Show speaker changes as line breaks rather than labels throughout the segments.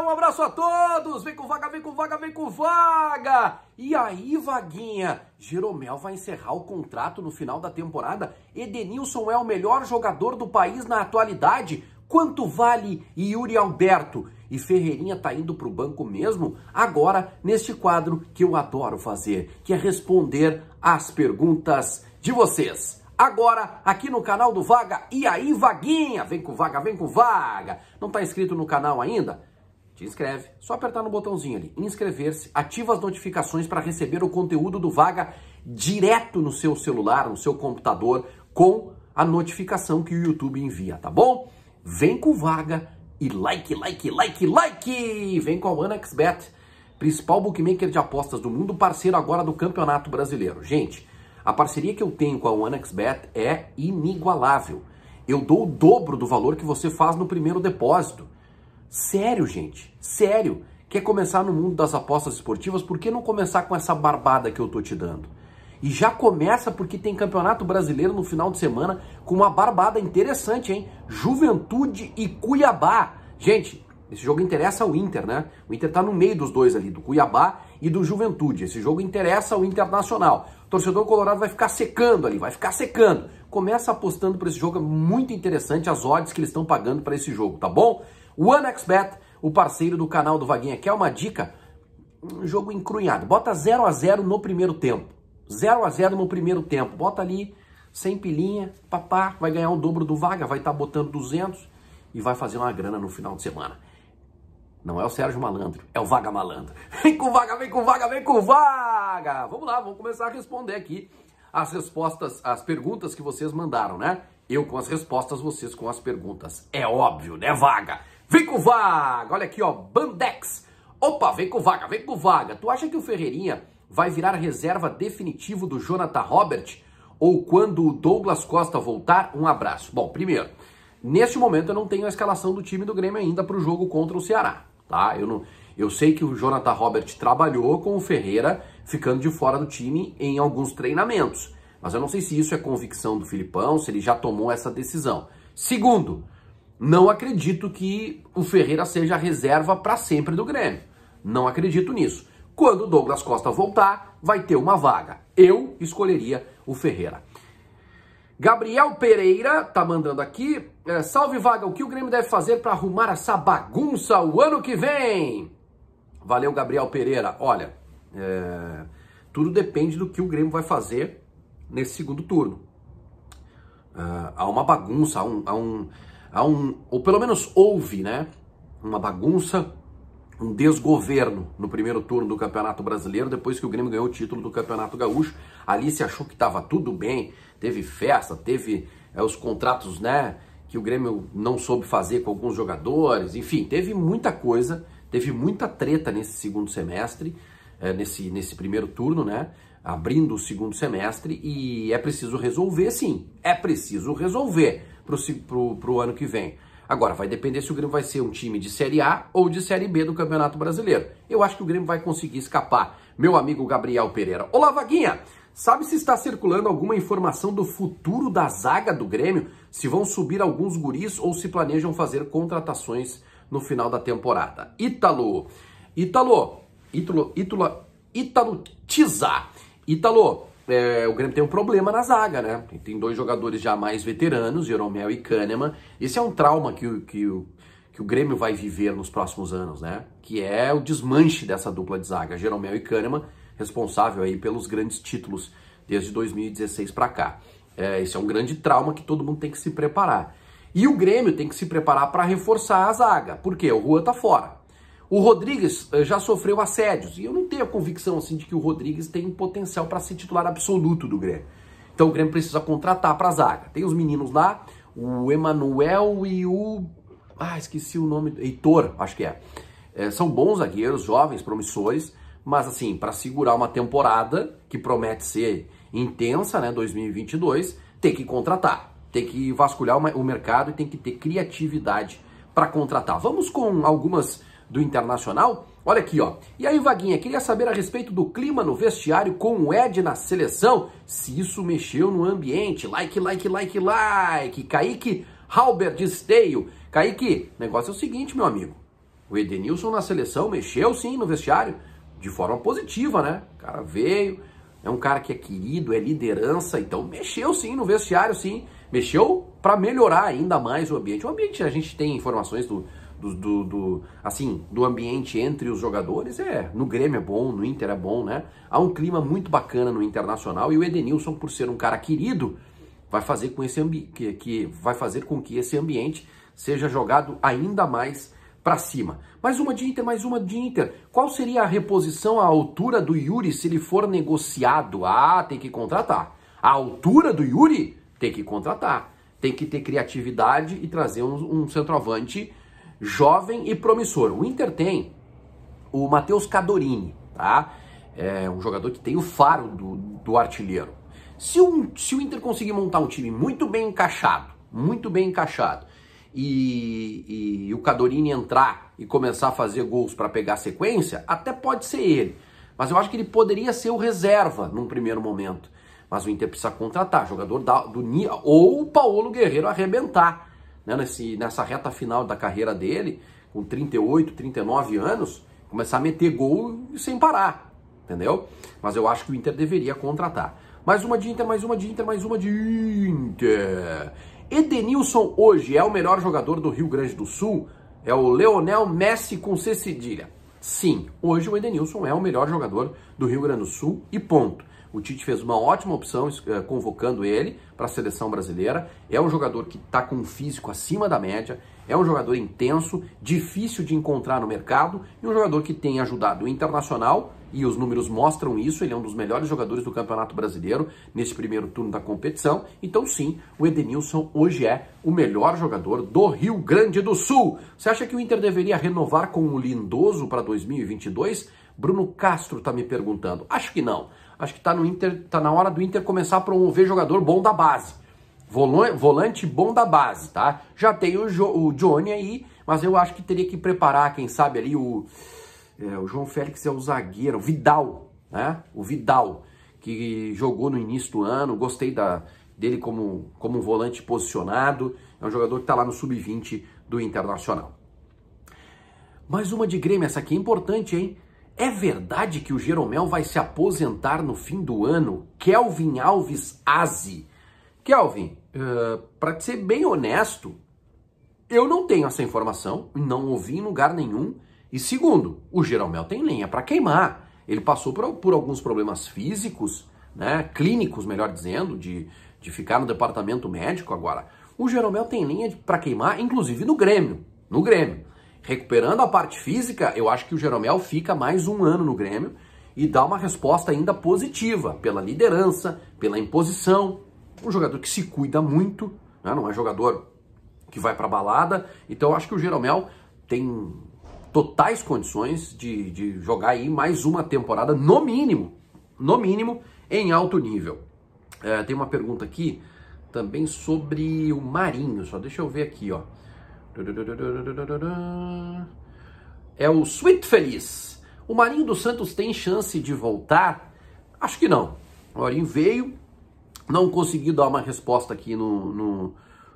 um abraço a todos, vem com vaga, vem com vaga, vem com vaga! E aí, vaguinha, Jeromel vai encerrar o contrato no final da temporada? Edenilson é o melhor jogador do país na atualidade? Quanto vale Yuri Alberto? E Ferreirinha tá indo pro banco mesmo? Agora, neste quadro que eu adoro fazer, que é responder às perguntas de vocês agora aqui no canal do Vaga. E aí, Vaguinha? Vem com vaga, vem com vaga. Não está inscrito no canal ainda? te inscreve. Só apertar no botãozinho ali, inscrever-se, ativa as notificações para receber o conteúdo do Vaga direto no seu celular, no seu computador, com a notificação que o YouTube envia, tá bom? Vem com Vaga e like, like, like, like! Vem com a OneXBet, principal bookmaker de apostas do mundo, parceiro agora do Campeonato Brasileiro. Gente, a parceria que eu tenho com a OneXBet é inigualável. Eu dou o dobro do valor que você faz no primeiro depósito. Sério, gente, sério. Quer começar no mundo das apostas esportivas? Por que não começar com essa barbada que eu tô te dando? E já começa porque tem Campeonato Brasileiro no final de semana com uma barbada interessante, hein? Juventude e Cuiabá. Gente, esse jogo interessa ao Inter, né? O Inter tá no meio dos dois ali, do Cuiabá e do Juventude. Esse jogo interessa ao Internacional. O torcedor colorado vai ficar secando ali, vai ficar secando. Começa apostando para esse jogo, é muito interessante as odds que eles estão pagando para esse jogo, tá bom? O Anexbet, o parceiro do canal do Vaguinha, quer uma dica? Um jogo encrunhado. Bota 0 a 0 no primeiro tempo. 0 a 0 no primeiro tempo. Bota ali sem pilinha, papá, vai ganhar o dobro do vaga, vai estar tá botando 200 e vai fazer uma grana no final de semana. Não é o Sérgio Malandro, é o Vaga Malandro. Vem com vaga, vem com vaga, vem com vaga! Vamos lá, vamos começar a responder aqui as respostas, as perguntas que vocês mandaram, né? Eu com as respostas, vocês com as perguntas. É óbvio, né, Vaga? Vem com vaga! Olha aqui, ó, Bandex. Opa, vem com vaga, vem com vaga. Tu acha que o Ferreirinha vai virar reserva definitivo do Jonathan Robert? Ou quando o Douglas Costa voltar? Um abraço. Bom, primeiro, neste momento eu não tenho a escalação do time do Grêmio ainda para o jogo contra o Ceará, tá? Eu, não, eu sei que o Jonathan Robert trabalhou com o Ferreira ficando de fora do time em alguns treinamentos. Mas eu não sei se isso é convicção do Filipão, se ele já tomou essa decisão. Segundo, não acredito que o Ferreira seja a reserva para sempre do Grêmio. Não acredito nisso. Quando o Douglas Costa voltar, vai ter uma vaga. Eu escolheria o Ferreira. Gabriel Pereira tá mandando aqui. É, salve vaga, o que o Grêmio deve fazer para arrumar essa bagunça o ano que vem? Valeu, Gabriel Pereira. Olha, é, tudo depende do que o Grêmio vai fazer nesse segundo turno. É, há uma bagunça, há um, há um há um, ou pelo menos houve, né, uma bagunça, um desgoverno no primeiro turno do Campeonato Brasileiro, depois que o Grêmio ganhou o título do Campeonato Gaúcho. Ali se achou que estava tudo bem, teve festa, teve é, os contratos, né, que o Grêmio não soube fazer com alguns jogadores, enfim, teve muita coisa, teve muita treta nesse segundo semestre, é, nesse, nesse primeiro turno, né? Abrindo o segundo semestre e é preciso resolver, sim, é preciso resolver para o ano que vem. Agora, vai depender se o Grêmio vai ser um time de Série A ou de Série B do Campeonato Brasileiro. Eu acho que o Grêmio vai conseguir escapar. Meu amigo Gabriel Pereira. Olá, Vaguinha! Sabe se está circulando alguma informação do futuro da zaga do Grêmio? Se vão subir alguns guris ou se planejam fazer contratações no final da temporada? Ítalo! Ítalo! Ítalo! Ítalo! Ítalo Tizá! Ítalo! é, o Grêmio tem um problema na zaga, né? Tem dois jogadores já mais veteranos, Jeromel e Kahneman. Esse é um trauma que o, que, o, que o Grêmio vai viver nos próximos anos, né? Que é o desmanche dessa dupla de zaga, Jeromel e Kahneman, responsável aí pelos grandes títulos desde 2016 para cá. É, esse é um grande trauma que todo mundo tem que se preparar. E o Grêmio tem que se preparar para reforçar a zaga, porque o Rua tá fora. O Rodrigues eh, já sofreu assédios, e eu não tenho a convicção assim de que o Rodrigues tem potencial para ser titular absoluto do Grêmio. Então o Grêmio precisa contratar para a zaga. Tem os meninos lá, o Emanuel e o. Ah, esqueci o nome. Heitor, acho que é. é são bons zagueiros, jovens, promissores, mas assim, para segurar uma temporada que promete ser intensa, né, 2022, tem que contratar, tem que vasculhar o mercado e tem que ter criatividade para contratar. Vamos com algumas do Internacional. Olha aqui, ó. E aí, Vaguinha, queria saber a respeito do clima no vestiário com o Ed na seleção, se isso mexeu no ambiente. Like, like, like, like. Kaique Halbert Esteio. Kaique, negócio é o seguinte, meu amigo. O Edenilson na seleção mexeu sim no vestiário, de forma positiva, né? O cara veio, é um cara que é querido, é liderança, então mexeu sim no vestiário, sim. Mexeu para melhorar ainda mais o ambiente. O ambiente, a gente tem informações do, do, do, do, assim, do ambiente entre os jogadores é no Grêmio é bom, no Inter é bom, né? Há um clima muito bacana no Internacional e o Edenilson, por ser um cara querido, vai fazer com esse que, que vai fazer com que esse ambiente seja jogado ainda mais para cima. Mais uma de Inter, mais uma de Inter. Qual seria a reposição à altura do Yuri se ele for negociado? Ah, tem que contratar. A altura do Yuri tem que contratar. Tem que ter criatividade e trazer um, um centroavante jovem e promissor. O Inter tem o Matheus Cadorini, tá? É um jogador que tem o faro do, do artilheiro. Se, um, se o Inter conseguir montar um time muito bem encaixado, muito bem encaixado, e, e, e o Cadorini entrar e começar a fazer gols para pegar sequência, até pode ser ele. Mas eu acho que ele poderia ser o reserva num primeiro momento. Mas o Inter precisa contratar jogador da, do Nia ou o Paulo Guerreiro arrebentar né, nesse, nessa reta final da carreira dele, com 38, 39 anos, começar a meter gol sem parar, entendeu? Mas eu acho que o Inter deveria contratar. Mais uma de Inter, mais uma de Inter, mais uma de Inter. Edenilson hoje é o melhor jogador do Rio Grande do Sul? É o Leonel Messi com C cedilha. Sim, hoje o Edenilson é o melhor jogador do Rio Grande do Sul e ponto. O Tite fez uma ótima opção eh, convocando ele para a seleção brasileira. É um jogador que está com um físico acima da média, é um jogador intenso, difícil de encontrar no mercado e um jogador que tem ajudado o Internacional e os números mostram isso, ele é um dos melhores jogadores do Campeonato Brasileiro nesse primeiro turno da competição. Então sim, o Edenilson hoje é o melhor jogador do Rio Grande do Sul. Você acha que o Inter deveria renovar com o Lindoso para 2022? Bruno Castro está me perguntando. Acho que não. Acho que está no Inter, tá na hora do Inter começar a promover jogador bom da base. Volante bom da base, tá? Já tem o, jo, o Johnny aí, mas eu acho que teria que preparar, quem sabe ali o é, o João Félix é o zagueiro, o Vidal, né? O Vidal que jogou no início do ano, gostei da, dele como, como um volante posicionado, é um jogador que está lá no sub-20 do Internacional. Mais uma de Grêmio, essa aqui é importante, hein? É verdade que o Jeromel vai se aposentar no fim do ano? Kelvin Alves Aze. Kelvin, uh, eh, para ser bem honesto, eu não tenho essa informação, não ouvi em lugar nenhum. E segundo, o Jeromel tem lenha para queimar. Ele passou por, por alguns problemas físicos, né, clínicos, melhor dizendo, de, de ficar no departamento médico agora. O Jeromel tem lenha para queimar, inclusive no Grêmio. No Grêmio recuperando a parte física, eu acho que o Jeromel fica mais um ano no Grêmio e dá uma resposta ainda positiva pela liderança, pela imposição. Um jogador que se cuida muito, né? não é jogador que vai para balada. Então eu acho que o Jeromel tem totais condições de, de jogar aí mais uma temporada, no mínimo, no mínimo, em alto nível. É, tem uma pergunta aqui também sobre o Marinho, só deixa eu ver aqui, ó. É o Sweet Feliz. O Marinho dos Santos tem chance de voltar? Acho que não. O Marinho veio, não conseguiu dar uma resposta aqui no, no,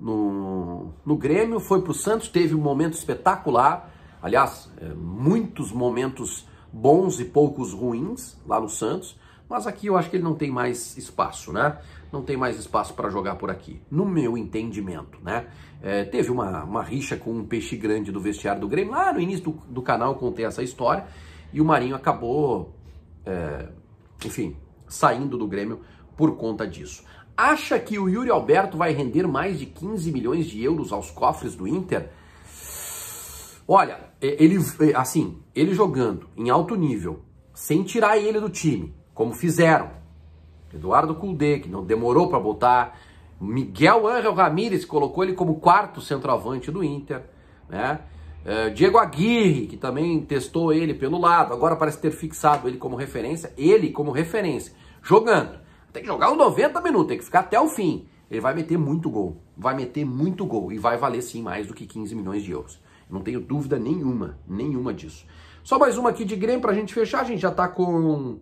no, no Grêmio, foi para o Santos, teve um momento espetacular. Aliás, é, muitos momentos bons e poucos ruins lá no Santos. Mas aqui eu acho que ele não tem mais espaço, né? Não tem mais espaço para jogar por aqui, no meu entendimento, né? É, teve uma, uma rixa com um peixe grande do vestiário do Grêmio. Lá no início do, do canal contei essa história e o Marinho acabou, é, enfim, saindo do Grêmio por conta disso. Acha que o Yuri Alberto vai render mais de 15 milhões de euros aos cofres do Inter? Olha, é, ele é, assim, ele jogando em alto nível, sem tirar ele do time, como fizeram. Eduardo Cudê, que não demorou para botar. Miguel Ángel Ramírez colocou ele como quarto centroavante do Inter. Né? É, Diego Aguirre, que também testou ele pelo lado, agora parece ter fixado ele como referência, ele como referência, jogando. Tem que jogar os 90 minutos, tem que ficar até o fim. Ele vai meter muito gol, vai meter muito gol e vai valer sim mais do que 15 milhões de euros. Não tenho dúvida nenhuma, nenhuma disso. Só mais uma aqui de Grêmio pra gente fechar, a gente já tá com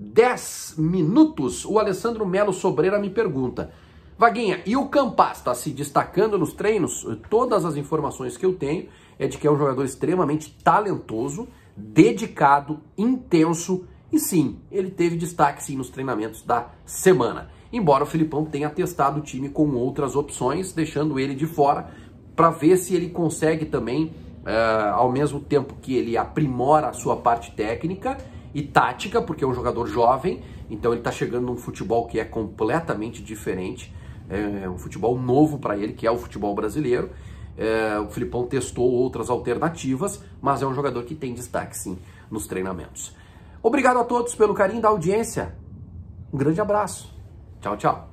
10 minutos, o Alessandro Melo Sobreira me pergunta. Vaguinha, e o Campas está se destacando nos treinos? Todas as informações que eu tenho é de que é um jogador extremamente talentoso, dedicado, intenso e sim, ele teve destaque sim nos treinamentos da semana. Embora o Filipão tenha testado o time com outras opções, deixando ele de fora para ver se ele consegue também, uh, ao mesmo tempo que ele aprimora a sua parte técnica, e tática, porque é um jogador jovem, então ele está chegando num futebol que é completamente diferente, é, é um futebol novo para ele, que é o futebol brasileiro. É, o Filipão testou outras alternativas, mas é um jogador que tem destaque sim nos treinamentos. Obrigado a todos pelo carinho da audiência. Um grande abraço. Tchau, tchau.